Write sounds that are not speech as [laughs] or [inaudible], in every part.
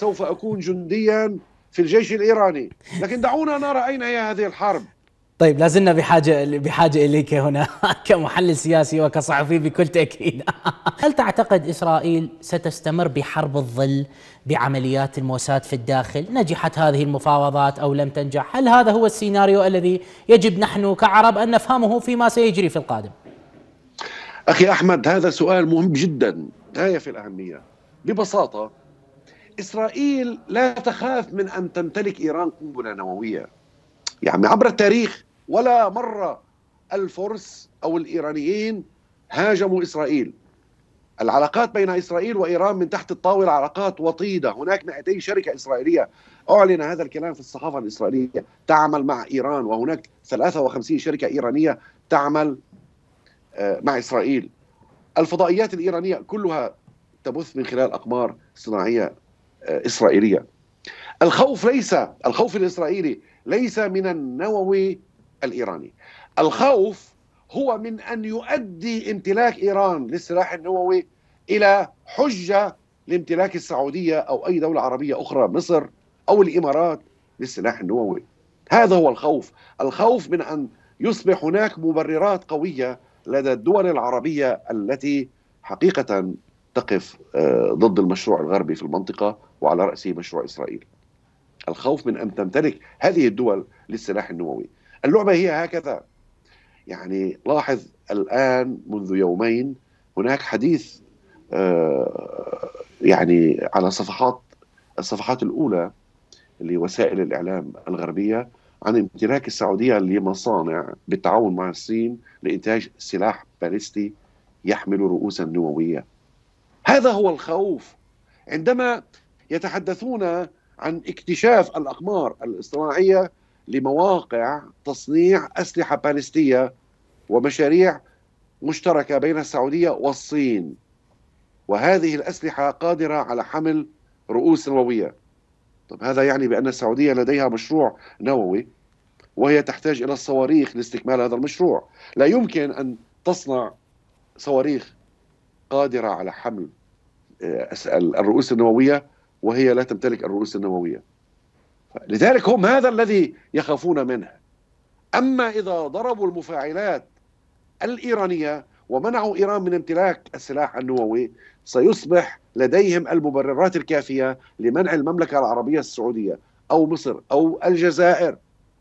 سوف أكون جنديا في الجيش الإيراني لكن دعونا نرى أين هي هذه الحرب طيب لازلنا بحاجة بحاجة إليك هنا [laughs] كمحلل سياسي وكصحفي بكل تأكيد [laughs] هل تعتقد إسرائيل ستستمر بحرب الظل بعمليات الموساد في الداخل نجحت هذه المفاوضات أو لم تنجح هل هذا هو السيناريو الذي يجب نحن كعرب أن نفهمه فيما سيجري في القادم أخي أحمد هذا سؤال مهم جدا غاية في الأهمية ببساطة إسرائيل لا تخاف من أن تمتلك إيران قنبلة نووية يعني عبر التاريخ ولا مرة الفرس أو الإيرانيين هاجموا إسرائيل العلاقات بين إسرائيل وإيران من تحت الطاولة علاقات وطيدة هناك 200 شركة إسرائيلية أعلن هذا الكلام في الصحافة الإسرائيلية تعمل مع إيران وهناك 53 شركة إيرانية تعمل آه، مع إسرائيل الفضائيات الإيرانية كلها تبث من خلال أقمار صناعية إسرائيلية الخوف ليس الخوف الإسرائيلي ليس من النووي الإيراني الخوف هو من أن يؤدي امتلاك إيران للسلاح النووي إلى حجة لامتلاك السعودية أو أي دولة عربية أخرى مصر أو الإمارات للسلاح النووي هذا هو الخوف الخوف من أن يصبح هناك مبررات قوية لدى الدول العربية التي حقيقة تقف آه، ضد المشروع الغربي في المنطقة وعلى رأسه مشروع إسرائيل الخوف من أن تمتلك هذه الدول للسلاح النووي اللعبة هي هكذا يعني لاحظ الآن منذ يومين هناك حديث آه، يعني على صفحات الصفحات الأولى لوسائل الإعلام الغربية عن امتلاك السعودية لمصانع بالتعاون مع الصين لإنتاج سلاح باليستي يحمل رؤوسا نووية هذا هو الخوف عندما يتحدثون عن اكتشاف الاقمار الاصطناعيه لمواقع تصنيع اسلحه باليستيه ومشاريع مشتركه بين السعوديه والصين وهذه الاسلحه قادره على حمل رؤوس نوويه طب هذا يعني بان السعوديه لديها مشروع نووي وهي تحتاج الى الصواريخ لاستكمال هذا المشروع لا يمكن ان تصنع صواريخ قادرة على حمل آه، الرؤوس النووية وهي لا تمتلك الرؤوس النووية لذلك هم هذا الذي يخافون منه أما إذا ضربوا المفاعلات الإيرانية ومنعوا إيران من امتلاك السلاح النووي سيصبح لديهم المبررات الكافية لمنع المملكة العربية السعودية أو مصر أو الجزائر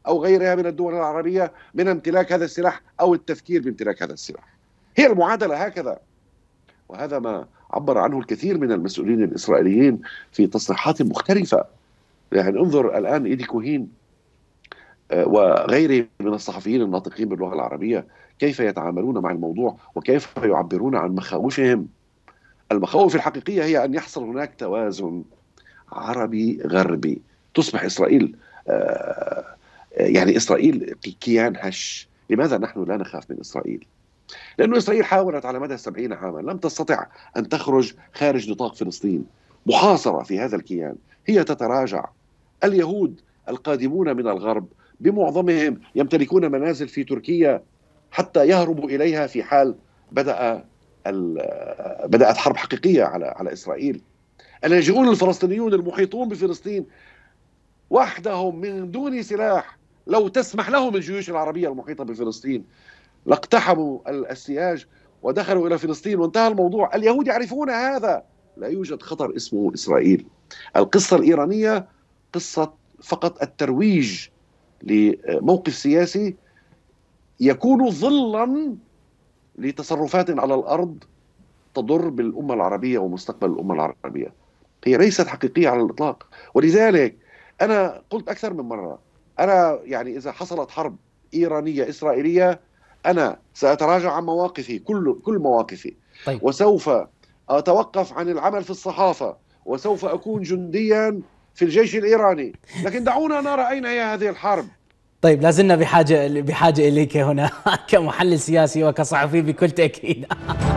أو غيرها من الدول العربية من امتلاك هذا السلاح أو التفكير بامتلاك هذا السلاح هي المعادلة هكذا وهذا ما عبر عنه الكثير من المسؤولين الإسرائيليين في تصريحات مختلفة يعني انظر الآن إيدي كوهين آه، وغيره من الصحفيين الناطقين باللغة العربية كيف يتعاملون مع الموضوع وكيف يعبرون عن مخاوفهم المخاوف الحقيقية هي أن يحصل هناك توازن عربي غربي تصبح إسرائيل آه، آه، يعني إسرائيل كيان هش لماذا نحن لا نخاف من إسرائيل لأن إسرائيل حاولت على مدى السبعين عاما لم تستطع أن تخرج خارج نطاق فلسطين محاصرة في هذا الكيان هي تتراجع اليهود القادمون من الغرب بمعظمهم يمتلكون منازل في تركيا حتى يهربوا إليها في حال بدأ بدأت حرب حقيقية على على إسرائيل اللاجئون الفلسطينيون المحيطون بفلسطين وحدهم من دون سلاح لو تسمح لهم الجيوش العربية المحيطة بفلسطين لاقتحموا السياج ودخلوا الى فلسطين وانتهى الموضوع، اليهود يعرفون هذا، لا يوجد خطر اسمه اسرائيل. القصه الايرانيه قصه فقط الترويج لموقف سياسي يكون ظلا لتصرفات على الارض تضر بالامه العربيه ومستقبل الامه العربيه. هي ليست حقيقيه على الاطلاق، ولذلك انا قلت اكثر من مره انا يعني اذا حصلت حرب ايرانيه اسرائيليه انا ساتراجع عن مواقفي كل كل مواقفي طيب. وسوف اتوقف عن العمل في الصحافه وسوف اكون جنديا في الجيش الايراني لكن دعونا نرى اين هي هذه الحرب طيب لازلنا بحاجه بحاجه اليك هنا [laughs] كمحلل سياسي وكصحفي بكل تاكيد [laughs]